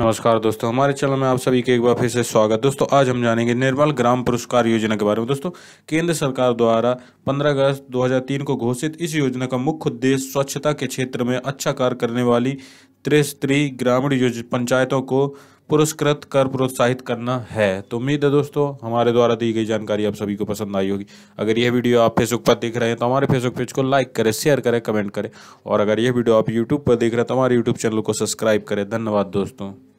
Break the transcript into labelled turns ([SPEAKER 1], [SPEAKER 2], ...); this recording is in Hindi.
[SPEAKER 1] नमस्कार दोस्तों हमारे चैनल में आप सभी के एक बार फिर से स्वागत दोस्तों आज हम जानेंगे निर्मल ग्राम पुरस्कार योजना के बारे में दोस्तों केंद्र सरकार द्वारा 15 अगस्त 2003 को घोषित इस योजना का मुख्य उद्देश्य स्वच्छता के क्षेत्र में अच्छा कार्य करने वाली त्रिस्तरीय ग्रामीण पंचायतों को पुरस्कृत कर प्रोत्साहित करना है तो उम्मीद है दोस्तों हमारे द्वारा दी गई जानकारी आप सभी को पसंद आई होगी अगर यह वीडियो आप फेसबुक पर देख रहे हैं तो हमारे फेसबुक पेज को लाइक करें शेयर करें कमेंट करें और अगर यह वीडियो आप यूट्यूब पर देख रहे हैं तो हमारे यूट्यूब चैनल को सब्सक्राइब करें धन्यवाद
[SPEAKER 2] दोस्तों